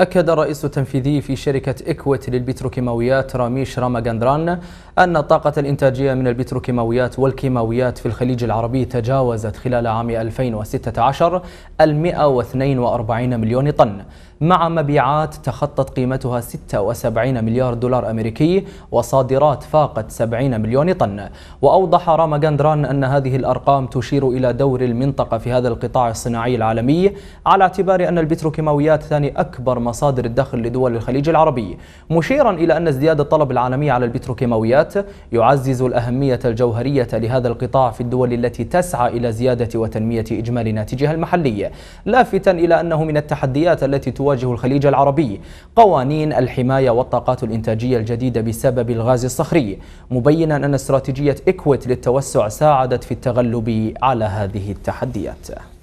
أكد الرئيس التنفيذي في شركة إكويت للبتروكيماويات راميش راماغاندران أن الطاقة الإنتاجية من البتروكيماويات والكيماويات في الخليج العربي تجاوزت خلال عام 2016 ال 142 مليون طن مع مبيعات تخطت قيمتها 76 مليار دولار أمريكي وصادرات فاقت 70 مليون طن وأوضح راماغاندران أن هذه الأرقام تشير إلى دور المنطقة في هذا القطاع الصناعي العالمي على اعتبار أن البتروكيماويات ثاني أكبر مصادر الدخل لدول الخليج العربي مشيرا إلى أن ازدياد الطلب العالمي على البتروكيماويات يعزز الأهمية الجوهرية لهذا القطاع في الدول التي تسعى إلى زيادة وتنمية إجمالي ناتجها المحلي لافتا إلى أنه من التحديات التي تواجه الخليج العربي قوانين الحماية والطاقات الإنتاجية الجديدة بسبب الغاز الصخري مبينا أن استراتيجية إكويت للتوسع ساعدت في التغلب على هذه التحديات